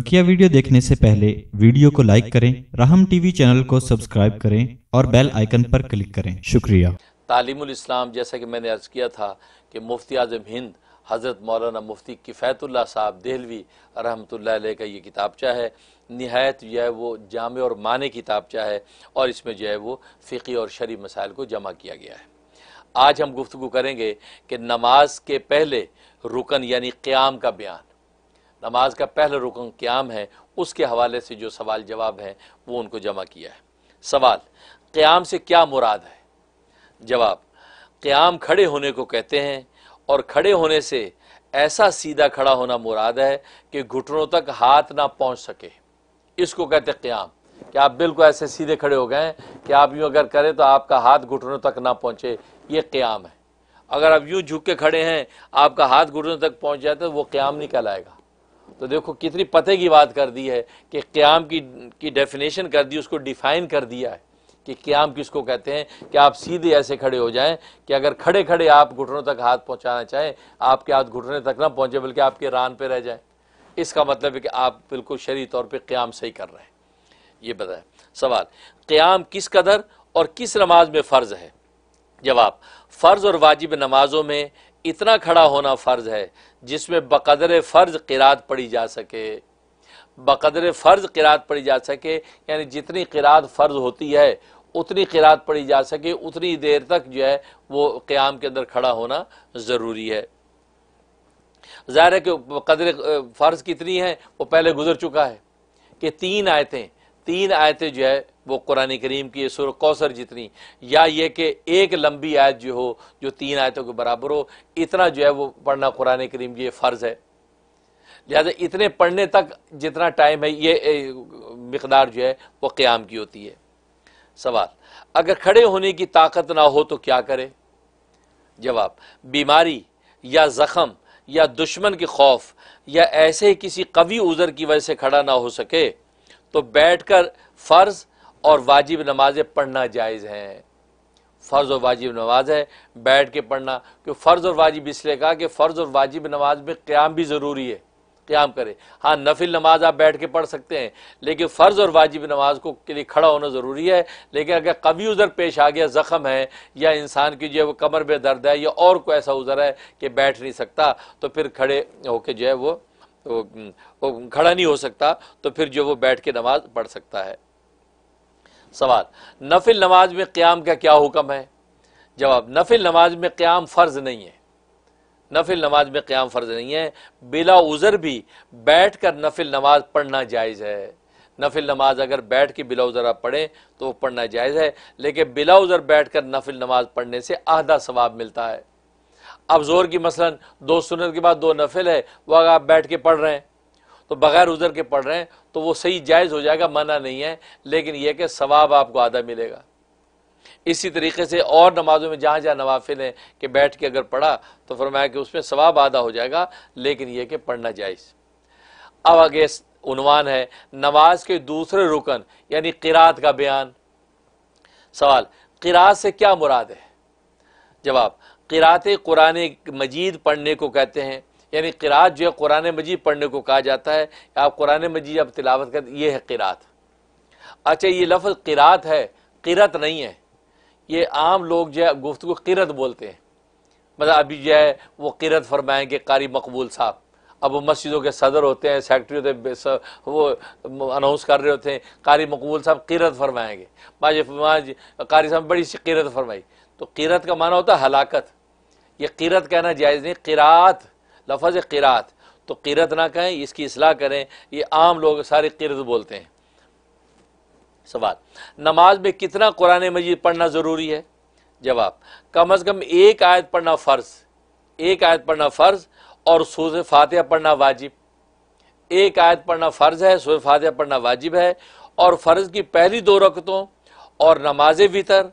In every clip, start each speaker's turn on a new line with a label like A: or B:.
A: बकिया वीडियो देखने से पहले वीडियो को लाइक करें राहम टीवी चैनल को सब्सक्राइब करें और बेल आइकन पर क्लिक करें शुक्रिया तालीम इस्लाम जैसा कि मैंने अर्ज किया था कि मुफ्ती आजम हिंद हज़रत मौलाना मुफ्ती किफ़ैतुल्ला साहब देहलवी रहमतुल्लाह अलैह का ये किताबचा है नहायत जो है वो जाम और माने किताबचा है और इसमें जो है वो फ़िकी और शरी मसाइल को जमा किया गया है आज हम गुफ्तु करेंगे कि नमाज के पहले रुकन यानी क़्याम का बयान नमाज का पहला रुकन क्याम है उसके हवाले से जो सवाल जवाब हैं वो उनको जमा किया है सवाल क़्याम से क्या मुराद है जवाब क़्याम खड़े होने को कहते हैं और खड़े होने से ऐसा सीधा खड़ा होना मुराद है कि घुटनों तक हाथ ना पहुंच सके इसको कहते क़्याम कि आप बिल्कुल ऐसे सीधे खड़े हो गए कि आप यूँ अगर करें तो आपका हाथ घुटनों तक ना पहुँचे ये क़्याम है अगर आप यूँ झुक के खड़े हैं आपका हाथ घुटनों तक पहुँच जाए तो वो क़्याम नहीं कहलाएगा तो देखो कितनी पते की बात कर दी है कि क्याम की की डेफिनेशन कर दी उसको डिफाइन कर दिया है कि क्याम किसको कहते हैं कि आप सीधे ऐसे खड़े हो जाएं कि अगर खड़े खड़े आप घुटनों तक हाथ पहुंचाना चाहें आपके हाथ घुटने तक ना पहुंचे बल्कि आपके रान पे रह जाएं इसका मतलब है कि आप बिल्कुल शरी तौर पे क्याम सही कर रहे हैं ये बताएं सवाल क्याम किस कदर और किस नमाज में फ़र्ज़ है जवाब फ़र्ज़ और वाजिब नमाज़ों में इतना खड़ा होना फ़र्ज है जिसमें बकदर फ़र्ज़ किरात पढ़ी जा सके बकदर फ़र्ज़ किरात पढ़ी जा सके यानी जितनी किरात फ़र्ज़ होती है उतनी किरात पढ़ी जा सके उतनी देर तक जो है वो क़्याम के अंदर खड़ा होना ज़रूरी है ज़ाहिर है कि कदर फ़र्ज़ कितनी है वो पहले गुजर चुका है कि तीन आयतें तीन आयतें जो है वो कुरान करीम की सुर कौसर जितनी या ये कि एक लंबी आयत जो हो जो तीन आयतों के बराबर हो इतना जो है वो पढ़ना कुरान करीम ये फ़र्ज़ है लिहाजा इतने पढ़ने तक जितना टाइम है ये मकदार जो है वह क़्याम की होती है सवाल अगर खड़े होने की ताकत ना हो तो क्या करें जवाब बीमारी या जख्म या दुश्मन के खौफ या ऐसे किसी कवि उज़र की वजह से खड़ा ना हो सके तो बैठ कर फ़र्ज और वाजिब नमाजें पढ़ना जायज़ हैं फ़र्ज़ और वाजिब नमाज है बैठ के पढ़ना क्योंकि फ़र्ज़ और वाजिब इसलिए कहा कि फ़र्ज़ और वाजिब नमाज में क़्याम भी ज़रूरी है क़्याम करें हाँ नफिल नमाज आप बैठ के पढ़ सकते हैं लेकिन फ़र्ज़ और वाजिब नमाज को के लिए खड़ा होना ज़रूरी है लेकिन अगर कभी उधर पेश आ गया ज़ख़म है या इंसान की जो है वो कमर में दर्द है या और कोई ऐसा उज़र है कि बैठ नहीं सकता तो फिर खड़े होके जो है वो तो, वो खड़ा नहीं हो सकता तो फिर जो वो बैठ के नमाज पढ़ सकता है सवाल नफिल नमाज में क़्याम का क्या हुक्म है जवाब नफिल नमाज में क़्याम फ़र्ज़ नहीं है नफिल नमाज में क़्याम फ़र्ज़ नहीं है बिला उज़र भी बैठ कर नफिल नमाज पढ़ना जायज़ है नफिल नमाज अगर बैठ के बिला उज़र आप पढ़ें तो वो पढ़ना जायज़ है लेकिन बिला उज़र बैठ कर नफिल नमाज पढ़ने से आधा सवाब मिलता है अब जोर की मसलन दो सुनत के बाद दो नफिल है वह अगर आप बैठ के पढ़ रहे हैं तो बगैर उज़र के पढ़ रहे हैं तो वो सही जायज़ हो जाएगा मना नहीं है लेकिन यह कि सवाब आपको आधा मिलेगा इसी तरीके से और नमाजों में जहाँ जहाँ नवाफिल हैं कि बैठ के अगर पढ़ा तो फरमाया कि उसमें सवाब आधा हो जाएगा लेकिन यह कि पढ़ना जायज़ अब आगे उनवान है नमाज के दूसरे रुकन यानी किरात का बयान सवाल किरात से क्या मुराद है जवाब किरात कुरान मजीद पढ़ने को कहते हैं यानी किरात जो है कुरान मजीद पढ़ने को कहा जाता है आप कुरान मजीद अब तिलावत कर ये है किरात अच्छा ये लफ्ज़ किरात है किरत नहीं है ये आम लोग जो है गुफ्त किरत बोलते हैं मतलब अभी जो है वो किरत फरमाएंगे कारी मकबूल साहब अब वो मस्जिदों के सदर होते हैं सेक्रेटरी होते हैं वो अनाउंस कर रहे होते हैं कारी मकबूल साहब किरत फरमाएंगे माज माज कारी साहब बड़ी सी किरत फरमाई तो किरत का माना होता है हलाकत ये किरत कहना जायज़ नहीं किरात लफज किरात तो किरत ना कहें इसकी असलाह करें ये आम लोग सारे किरत बोलते हैं सवाल नमाज में कितना कुरान मजीद पढ़ना ज़रूरी है जवाब कम अज़ कम एक आयत पढ़ना फ़र्ज़ एक आयत पढ़ना फ़र्ज़ और सूर फातह पढ़ना वाजिब एक आयत पढ़ना फ़र्ज़ है सूर फातह पढ़ना वाजिब है और फ़र्ज़ की पहली दो रकतों और नमाज वितर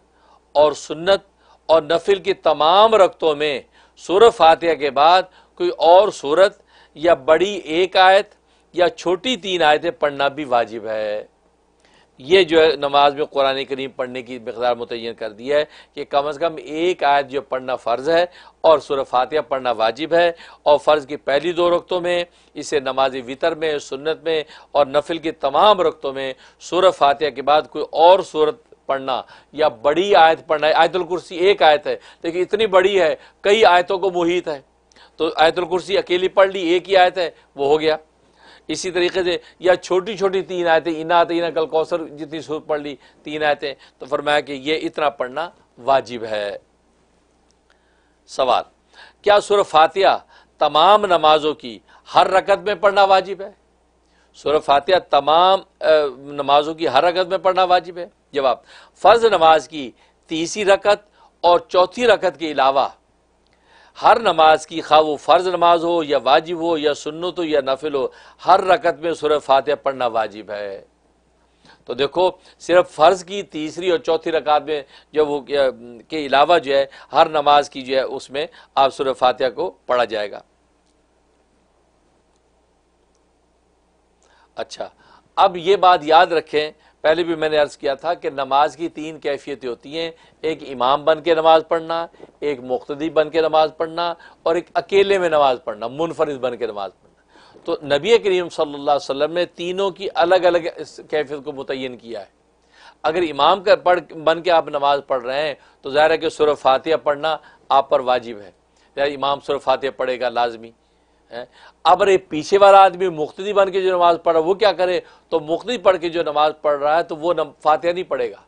A: और सुन्नत और नफिल की तमाम रक्तों में सूर फातह के बाद कोई और सूरत या बड़ी एक आयत या छोटी तीन आयतें पढ़ना भी वाजिब है ये जो है नमाज में कुरान करीम पढ़ने की मकदार मुतन कर दिया है कि कम अज़ कम एक आयत जो पढ़ना फ़र्ज़ है और सुर फातह पढ़ना वाजिब है और फ़र्ज़ की पहली दो रक्तों में इसे नमाज वितर में सुन्नत में और नफिल की तमाम रक्तों में सुर फातिहा के बाद कोई और सूरत पढ़ना या बड़ी आयत पढ़ना आयतुल कुर्सी एक आयत है लेकिन इतनी बड़ी है कई आयतों को मोहित है तो आयतुल कुर्सी अकेली पढ़ ली एक ही आयत है वो हो गया इसी तरीके से या छोटी छोटी तीन आयतें इना तीना कल कौसर जितनी सूर पढ़ ली तीन आयतें तो फरमाया कि ये इतना पढ़ना वाजिब है सवाल क्या सुर फातिया तमाम नमाजों की हर रकत में पढ़ना वाजिब है सुर फातिया तमाम नमाजों की हर रकत में पढ़ना वाजिब है जवाब फ़र्ज नमाज की तीसरी रकत और चौथी रकत के अलावा हर नमाज की खा वो फ़र्ज नमाज हो या वाजिब हो या सुन्नत हो या नफिल हो हर रकत में सुर फातह पढ़ना वाजिब है तो देखो सिर्फ फ़र्ज़ की तीसरी और चौथी रकात में जब वो के अलावा जो है हर नमाज की जो है उसमें आप सुर फातह को पढ़ा जाएगा अच्छा अब ये बात याद रखें पहले भी मैंने अर्ज़ किया था कि नमाज की तीन कैफियतें होती हैं एक इमाम बन के नमाज़ पढ़ना एक मुख्तदी बन के नमाज़ पढ़ना और एक अकेले में नमाज़ पढ़ना मुनफरिद बन के नमाज़ पढ़ना तो नबी करीम सल्ला वसम ने तीनों की अलग अलग कैफियत को मुतन किया है अगर इमाम का पढ़ बन के आप नमाज़ पढ़ रहे हैं तो ज़ाहिर है कि सुर फातिया पढ़ना आप पर वाजिब है इमाम सुर फातिया पढ़ेगा लाजमी अब अरे पीछे वाला आदमी मुख्तदी बन के जो नमाज पढ़ रहा है वो क्या करे तो मुख्तदी पढ़ के जो नमाज पढ़ रहा है तो वो फातिहा नहीं पढ़ेगा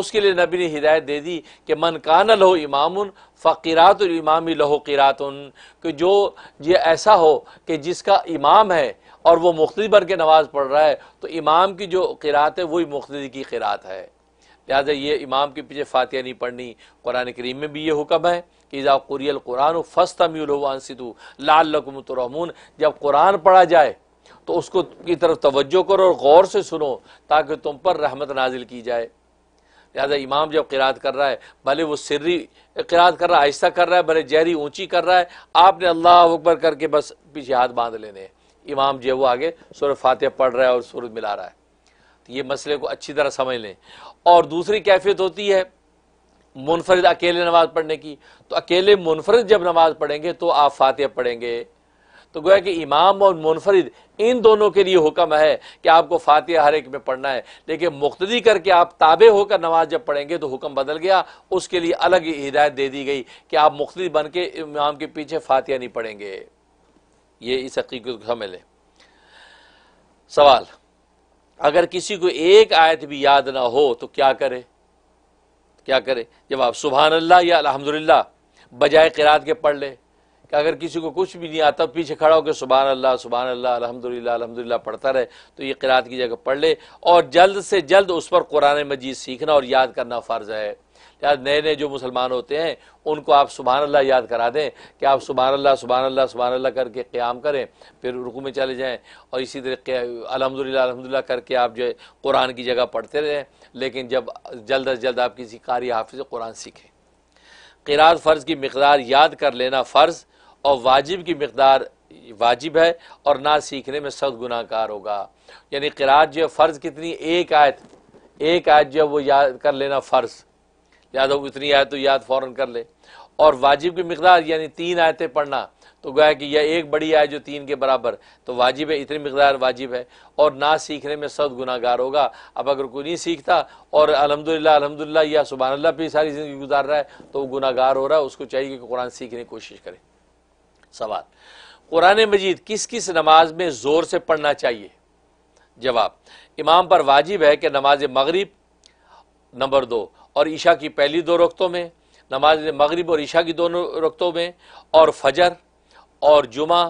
A: उसके लिए नबी ने हिदायत दे दी कि मन कान लहो इमाम फ़कीरात इमामी लहो किरात कि जो ये ऐसा हो कि जिसका इमाम है और वो मुख्तदी बन के नमाज पढ़ रहा है तो इमाम की जो किरात है वही मुख्तदी की किरात है लिहाजा ये इमाम के पीछे फातिहा नहीं पढ़नी कुरान करीम में भी ये हुक्म है इज़ा कुरियल कुरान फ़स्तमिलसिदू लालकुम रहमून जब कुरान पढ़ा जाए तो उसको की तरफ तवज्जो करो और गौर से सुनो ताकि तुम पर रहमत नाजिल की जाए लिहाजा इमाम जब किरात कर रहा है भले वो सिर्री किरात कर रहा है आहिस्ता कर रहा है भले जहरी ऊंची कर रहा है आपने अल्लाह अकबर करके बस पीछे हाथ बांध लेने इमाम जो वो आगे सूर्य फातह पढ़ रहा है और सूरज मिला रहा है तो ये मसले को अच्छी तरह समझ लें और दूसरी कैफियत होती है मुनफरद अकेले नमाज पढ़ने की तो अकेले मुनफरद जब नमाज पढ़ेंगे तो आप फातह पढ़ेंगे तो गोया कि इमाम और मुनफरद इन दोनों के लिए हुक्म है कि आपको फातह हर एक में पढ़ना है लेकिन मुख्तदी करके आप ताबे होकर नमाज जब पढ़ेंगे तो हुक्म बदल गया उसके लिए अलग हिदायत दे दी गई कि आप मुख्तदी बन के इमाम के पीछे फातह नहीं पढ़ेंगे ये इस हकीकत को समझ लें सवाल अगर किसी को एक आयत भी याद ना हो तो क्या करे क्या करे जब आप सुबहान अल्लाह या अलहमदिल्ला बजाय किरात के पढ़ ले कि अगर किसी को कुछ भी नहीं आता तो पीछे खड़ा होकर सुबह अल्लाह सुबहान अल्लाह अलहमदिल्ला अलहमदिल्ला पढ़ता रहे तो ये किरात की जगह पढ़ ले और जल्द से जल्द उस पर कुरान मजीद सीखना और याद करना फ़र्ज़ है या नए नए जो मुसलमान होते हैं उनको आप सुबह अल्लाह याद करा दें कि आप सुबह अल्लाह सुबहानल्ला अल्लाह अल्लाह करके क़्याम करें फिर रुकू में चले जाएं और इसी तरीके अलहमदिल्ला अलहमदिल्ला करके आप जो है कुरान की जगह पढ़ते रहें लेकिन जब जल्द अज जल्द आप किसी कारी हाफिज़ कुरान सीखें किरात फ़र्ज़ की मकदार याद कर लेना फ़र्ज़ और वाजिब की मकदार वाजिब है और ना सीखने में सख्त गुनाकार होगा यानी किरात जो है फ़र्ज़ कितनी एक आयत एक आयत जो है वो याद कर लेना फ़र्ज़ याद हो इतनी आयत तो याद फ़ौर कर ले और वाजिब की मकदार यानी तीन आयतें पढ़ना तो गया कि यह एक बड़ी आय जो तीन के बराबर तो वाजिब है इतनी मकदार वाजिब है और ना सीखने में सद गुनागार होगा अब अगर कोई नहीं सीखता और अलहमदिल्ला अलहमदिल्ला या सुबहानल्ला भी सारी ज़िंदगी गुजार रहा है तो वो गुनागार हो रहा है उसको चाहिए कि कुरान सीखने की कोशिश करे सवाल कुरान मजीद किस किस नमाज में ज़ोर से पढ़ना चाहिए जवाब इमाम पर वाजिब है कि नमाज मगरब नंबर दो और ईशा की पहली दो रक्तों में नमाज मगरिब और ईशा की दोनों रक्तों में और फजर और जुमा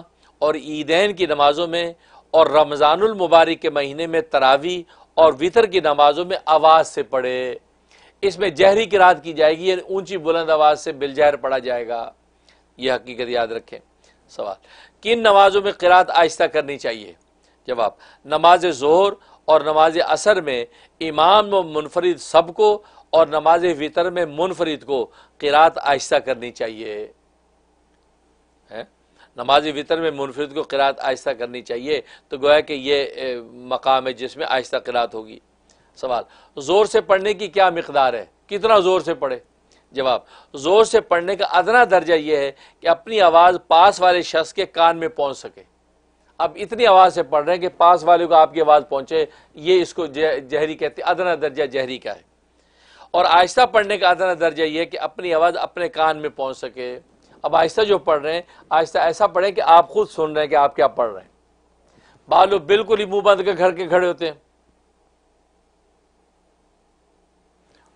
A: और ईदैन की नमाज़ों में और रमज़ानमबारक के महीने में तरावी और वितर की नमाज़ों में आवाज़ से पढ़े इसमें जहरी की रात की जाएगी यानी ऊंची बुलंद आवाज़ से बिलजहर पढ़ा जाएगा यह हकीकत याद रखें सवाल किन नमाज़ों में किरात आहिस्ता करनी चाहिए जवाब नमाज ज़ोहर और नमाज असर में इमाम व मुनफरद सबको और नमाज फितर में मुनफरद को किरात आहिस्ता करनी चाहिए नमाज फितर में मुनफरद को किरात आहिस्ता करनी चाहिए तो गोया कि ये मकाम है जिसमें आहिस्ता किरात होगी सवाल ज़ोर से पढ़ने की क्या मकदार है कितना ज़ोर से पढ़े जवाब ज़ोर से पढ़ने का अदना दर्जा यह है कि अपनी आवाज़ पास वाले शख्स के कान में पहुँच सके अब इतनी आवाज़ से पढ़ रहे हैं कि पास वाले को आपकी आवाज़ पहुँचे ये इसको जहरी कहते अदना दर्जा जहरी का है और आहिस्ता पढ़ने का आधा दर्जा ये है कि अपनी आवाज़ अपने कान में पहुँच सके अब आहिस्ता जो पढ़ रहे हैं आहिस्ता ऐसा पढ़ें कि आप खुद सुन रहे हैं कि आप क्या पढ़ रहे हैं बाल लोग बिल्कुल ही मुंह बंद के घर के खड़े होते हैं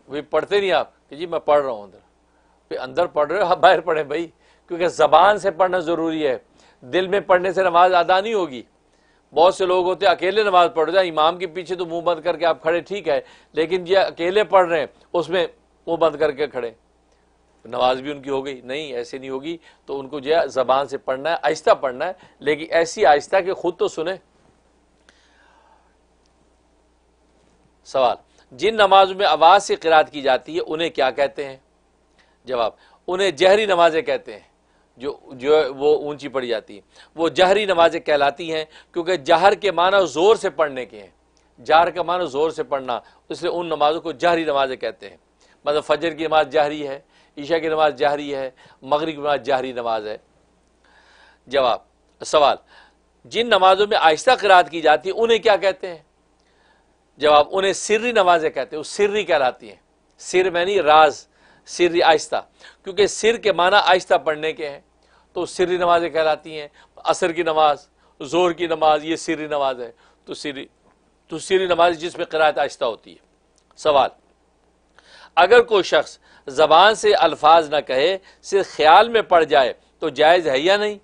A: वे पढ़ते नहीं आप कि जी मैं पढ़ रहा हूँ अंदर फिर अंदर पढ़ रहे हो आप बाहर पढ़ें भाई क्योंकि ज़बान से पढ़ना ज़रूरी है दिल में पढ़ने से नमाज अदा नहीं होगी बहुत से लोग होते हैं अकेले नमाज पढ़ जाए इमाम के पीछे तो मुंह बंद करके आप खड़े ठीक है लेकिन ये अकेले पढ़ रहे हैं उसमें मुंह बंद करके खड़े नमाज भी उनकी हो गई नहीं ऐसे नहीं होगी तो उनको जो है जबान से पढ़ना है आहिस्ता पढ़ना है लेकिन ऐसी आहिस्ता कि खुद तो सुने सवाल जिन नमाजों में आवाज़ से किरात की जाती है उन्हें क्या कहते हैं जवाब उन्हें जहरी नमाजें कहते हैं जो जो वो ऊंची पड़ी जाती है वो जहरी नमाजें कहलाती हैं क्योंकि जहर के माना ज़ोर से पढ़ने के हैं जहर का माना ज़ोर से पढ़ना इसलिए उन नमाज़ों को जहरी नमाजें कहते हैं मतलब फजर की नमाज जहरी है ईशा की नमाज जहरी है मगरब की नमाज जहरी नमाज है जवाब सवाल जिन नमाजों में आहिस्ता किरात की जाती है उन्हें क्या कहते हैं जवाब उन्हें सिर्री नमाजें कहते हैं वो सिर्री कहलाती हैं सिर मैनी राज सिर आहिस्ता क्योंकि सिर के माना आहिस्ता पढ़ने के हैं तो सिरी नमाजें कहलाती हैं असर की नमाज ज़ोर की नमाज ये सिरी नमाज है तो सिरी तो सिरी नमाज जिसमें किरात आहिस्ता होती है सवाल अगर कोई शख्स ज़बान से अल्फाज ना कहे सिर्फ ख्याल में पड़ जाए तो जायज़ है या नहीं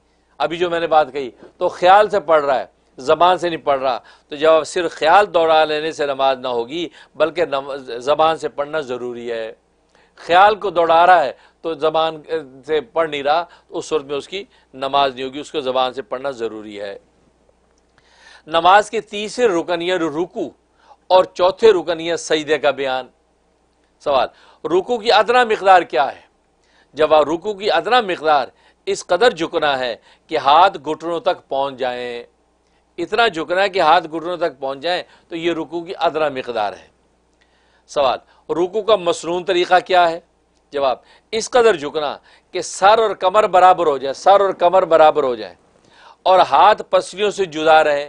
A: अभी जो मैंने बात कही तो ख्याल से पढ़ रहा है ज़बान से नहीं पढ़ रहा तो जब सिर्फ ख्याल दौड़ा लेने से नमाज ना होगी बल्कि ज़बान से पढ़ना ज़रूरी है ख्याल को दौड़ा रहा है तो ज़बान से पढ़ नहीं रहा तो उस सूरत में उसकी नमाज नहीं होगी उसको ज़बान से पढ़ना ज़रूरी है नमाज के तीसरे रुकन या रुकू और चौथे रुकन या सईदे का बयान सवाल रुकू की अदना मकदार क्या है जब आप रुकू की अदना मकदार इस कदर झुकना है कि हाथ घुटनों तक पहुंच जाए इतना झुकना है कि हाथ घुटनों तक पहुंच जाए तो यह रुकू की अदना मकदार है सवाल रुकू का मसरून तरीक़ा क्या है जवाब इस कदर झुकना कि सर और कमर बराबर हो जाए सर और कमर बराबर हो जाए और हाथ पसलियों से जुदा रहे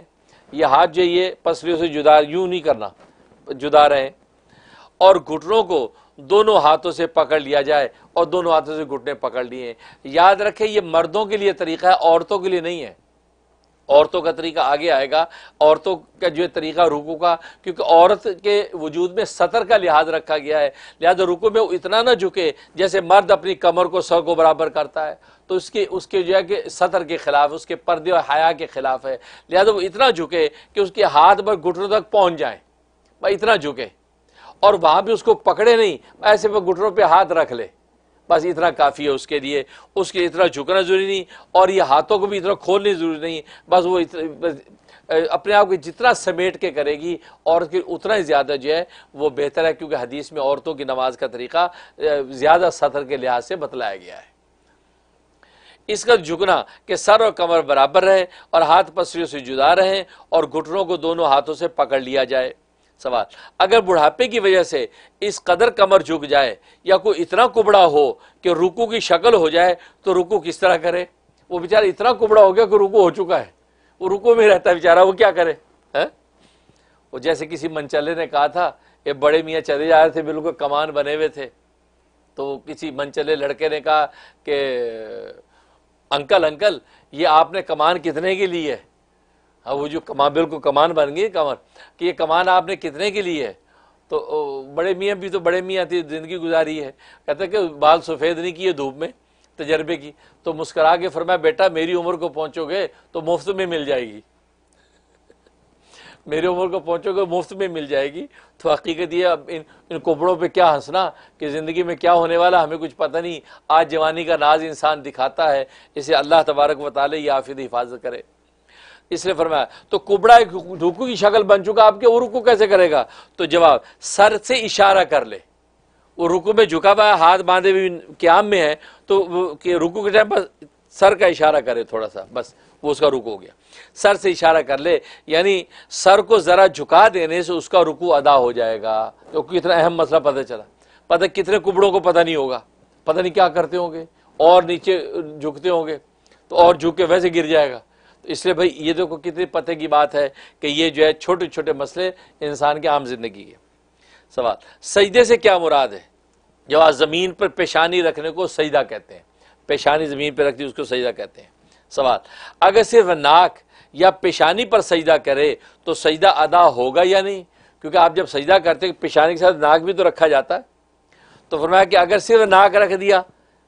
A: ये हाथ जो ये पसलियों से जुदा यूं नहीं करना जुदा रहे और घुटनों को दोनों हाथों से पकड़ लिया जाए और दोनों हाथों से घुटने पकड़ लिए याद रखें ये मर्दों के लिए तरीका है औरतों के लिए नहीं है औरतों का तरीका आगे आएगा औरतों का जो तरीका रुकू का क्योंकि औरत के वजूद में सतर का लिहाज रखा गया है लिहाजा रुकू में वो इतना ना झुके जैसे मर्द अपनी कमर को सर को बराबर करता है तो उसके उसके जो है कि सतर के खिलाफ उसके पर्दे और हया के खिलाफ है लिहाजा वो इतना झुके कि उसके हाथ पर घुटनों तक पहुँच जाए भाई इतना झुके और वहाँ भी उसको पकड़े नहीं ऐसे वो घुटनों पर हाथ रख ले बस इतना काफ़ी है उसके लिए उसके इतना झुकना ज़रूरी नहीं और ये हाथों को भी इतना खोलने ज़रूरी नहीं बस वो इतना बस अपने आप को जितना समेट के करेगी औरत की उतना ही ज़्यादा जो है वो बेहतर है क्योंकि हदीस में औरतों की नमाज का तरीका ज़्यादा सतर के लिहाज से बतलाया गया है इसका झुकना कि सर और कमर बराबर रहे और हाथ पसलियों से जुदा रहें और घुटनों को दोनों हाथों से पकड़ लिया जाए सवाल अगर बुढ़ापे की वजह से इस कदर कमर झुक जाए या कोई इतना कुबड़ा हो कि रुकू की शक्ल हो जाए तो रुकू किस तरह करे वो बेचारा इतना कुबड़ा हो गया कि रुकू हो चुका है वो रुकू में रहता है बेचारा वो क्या करे है वो जैसे किसी मंचले ने कहा था ये बड़े मियाँ चले जा रहे थे बिल्कुल कमान बने हुए थे तो किसी मनचले लड़के ने कहा कि अंकल अंकल ये आपने कमान कितने की ली है हाँ वो जो कमा बिल्कुल कमान बन गई कमर कि ये कमान आपने कितने के लिए है तो बड़े मियाँ भी तो बड़े मियाँ थी ज़िंदगी गुजारी है कहते कि बाल सफ़ेद नहीं किए धूप में तजर्बे की तो मुस्करा के फरमाया बेटा मेरी उम्र को पहुँचोगे तो मुफ्त में मिल जाएगी मेरी उम्र को पहुँचोगे तो मुफ्त में मिल जाएगी तो हकीकत ये अब इन इन कोपड़ों पर क्या हंसना कि ज़िंदगी में क्या होने वाला हमें कुछ पता नहीं आज जवानी का नाज इंसान दिखाता है इसे अल्लाह तबारक वाली ये आफिद हिफाजत करे इसलिए फरमाया तो कुबड़ा एक रुकू की शक्ल बन चुका आपके वो रुकू कैसे करेगा तो जवाब सर से इशारा कर ले वो रुकू में झुका हुआ है हाथ बांधे भी क्याम में है तो रुकू के टाइम पर सर का इशारा करे थोड़ा सा बस वो उसका रुकू हो गया सर से इशारा कर ले यानी सर को ज़रा झुका देने से उसका रुकू अदा हो जाएगा तो कितना अहम मसला पता चला पता कितने कुबड़ों को पता नहीं होगा पता नहीं क्या करते होंगे और नीचे झुकते होंगे तो और झुक के वैसे गिर जाएगा तो इसलिए भाई ये देखो कितनी पते की बात है कि ये जो है छोटे छोटे मसले इंसान के आम जिंदगी के सवाल सजदे से क्या मुराद है जब आज ज़मीन पर पेशानी रखने को सजदा कहते हैं पेशानी ज़मीन पर रखती है उसको सजदा कहते हैं सवाल अगर सिर्फ नाक या पेशानी पर सजदा करे तो सजदा अदा होगा या नहीं क्योंकि आप जब सजदा करते हैं तो पेशानी के साथ नाक भी तो रखा जाता है तो फरमाया कि अगर सिर्फ नाक रख दिया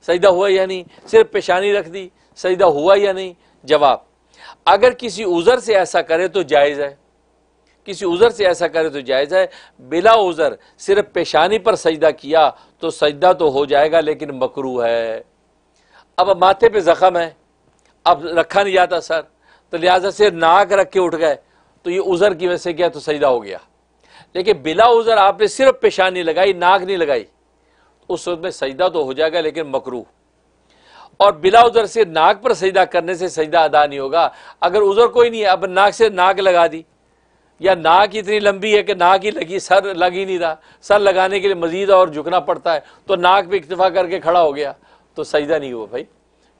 A: सजदा हुआ या नहीं सिर्फ पेशानी रख दी सजदा हुआ या नहीं जवाब अगर किसी उज़र से ऐसा करे तो जायज़ है किसी उज़र से ऐसा करे तो जायज़ है बिला उज़र सिर्फ पेशानी पर सजदा किया तो सजदा तो हो जाएगा लेकिन मकरू है अब माथे पे जख्म है अब रखा नहीं जाता सर तो लिहाजा से नाक रख के उठ गए तो ये उज़र की वजह से क्या तो सजदा हो गया लेकिन बिला उज़र आपने सिर्फ पेशानी लगाई नाक नहीं लगाई उस वक्त में सजदा तो हो जाएगा लेकिन मकरू और बिला उजर से नाक पर सजदा करने से सजदा अदा नहीं होगा अगर उजर कोई नहीं है अब नाक से नाक लगा दी या नाक इतनी लंबी है कि नाक ही लगी सर लग ही नहीं रहा सर लगाने के लिए मजीद और झुकना पड़ता है तो नाक पे इतफा करके खड़ा हो गया तो सजदा नहीं हुआ भाई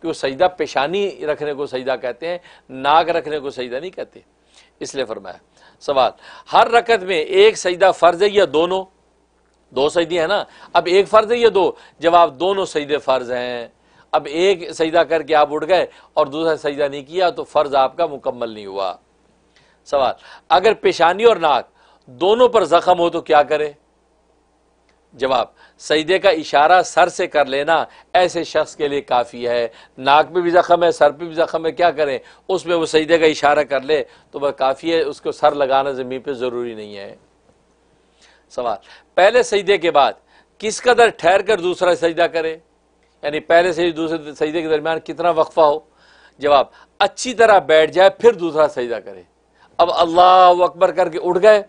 A: क्यों सजदा पेशानी रखने को सजदा कहते हैं नाक रखने को सजदा नहीं कहते इसलिए फरमाया सवाल हर रकत में एक सजदा फ़र्ज है या दोनों दो सजदे हैं ना अब एक फ़र्ज है या दो जवाब दोनों सजदे फ़र्ज हैं अब एक सजदा करके आप उठ गए और दूसरा सजदा नहीं किया तो फ़र्ज आपका मुकम्मल नहीं हुआ सवाल अगर पेशानी और नाक दोनों पर जख्म हो तो क्या करें जवाब सजदे का इशारा सर से कर लेना ऐसे शख्स के लिए काफ़ी है नाक पे भी जख्म है सर पे भी जख्म है क्या करें उसमें वो सजदे का इशारा कर ले तो वह काफ़ी है उसको सर लगाना ज़मीन पे ज़रूरी नहीं है सवाल पहले सजदे के बाद किस कदर ठहर कर दूसरा सजदा करे यानी पहले से दूसरे सजदे के दरमियान कितना वक्फा हो जवाब अच्छी तरह बैठ जाए फिर दूसरा सजदा करे अब अल्लाह अकबर करके उठ गए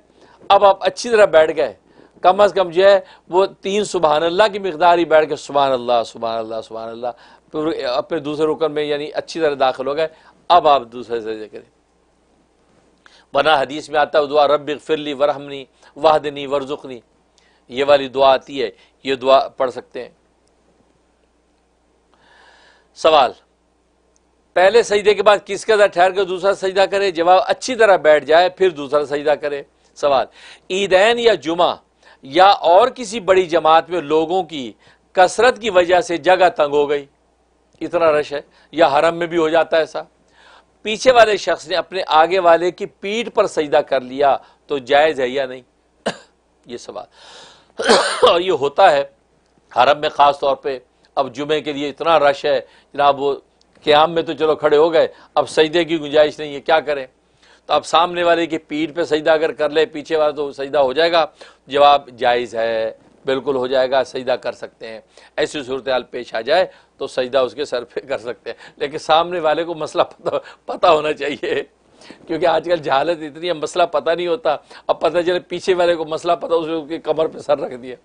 A: अब आप अच्छी तरह बैठ गए कम अज़ कम जो है वो तीन सुबहान अल्लाह की मकदार ही बैठ के सुबह अल्लाह सुबह अल्लाह सुबह अल्लाह फिर अपने दूसरे रुकन में यानी अच्छी तरह दाखिल हो गए अब आप दूसरे सजदे करें बना हदीस में आता है दुआ रब फिरली वरहमनी वाहदनी वरजुकनी ये वाली दुआ आती है ये दुआ पढ़ सकते हैं सवाल पहले सजदे के बाद किसके साथ ठहर कर दूसरा सजदा करे जवाब अच्छी तरह बैठ जाए फिर दूसरा सजदा करे सवाल ईदैन या जुमा या और किसी बड़ी जमात में लोगों की कसरत की वजह से जगह तंग हो गई इतना रश है या हरम में भी हो जाता है ऐसा पीछे वाले शख्स ने अपने आगे वाले की पीठ पर सजदा कर लिया तो जायज़ है या नहीं ये सवाल और ये होता है हरम में ख़ास तौर पर अब जुमे के लिए इतना रश है जनाब वो क्याम में तो चलो खड़े हो गए अब सजदे की गुंजाइश नहीं है क्या करें तो आप सामने वाले की पीठ पे सजदा अगर कर ले पीछे वाला तो सजदा हो जाएगा जवाब जायज़ है बिल्कुल हो जाएगा सजदा कर सकते हैं ऐसी सूरत हाल पेश आ जाए तो सजदा उसके सर पे कर सकते हैं लेकिन सामने वाले को मसला पता, पता होना चाहिए क्योंकि आजकल जहालत इतनी है मसला पता नहीं होता अब पता चले पीछे वाले को मसला पता उसने उसकी कमर पर सर रख दिया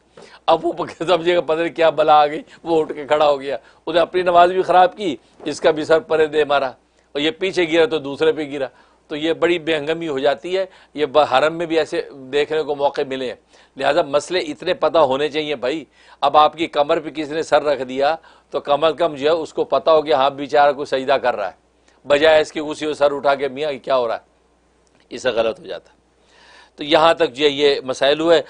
A: अब वो समझेगा पता नहीं क्या बला आ गई वो उठ के खड़ा हो गया उसने अपनी नमाज भी ख़राब की इसका भी सर परे दे मारा और ये पीछे गिरा तो दूसरे पर गिरा तो ये बड़ी बेहंगमी हो जाती है ये हरम में भी ऐसे देखने को मौके मिले हैं लिहाजा मसले इतने पता होने चाहिए भाई अब आपकी कमर पे किसी ने सर रख दिया तो कम अज़ कम जो है उसको पता हो गया हाँ बेचारा को सजदा कर रहा है बजाय इसके उसी सर उठा के मियाँ क्या हो रहा है इसे गलत हो जाता तो यहाँ तक जो ये मसाइल हुए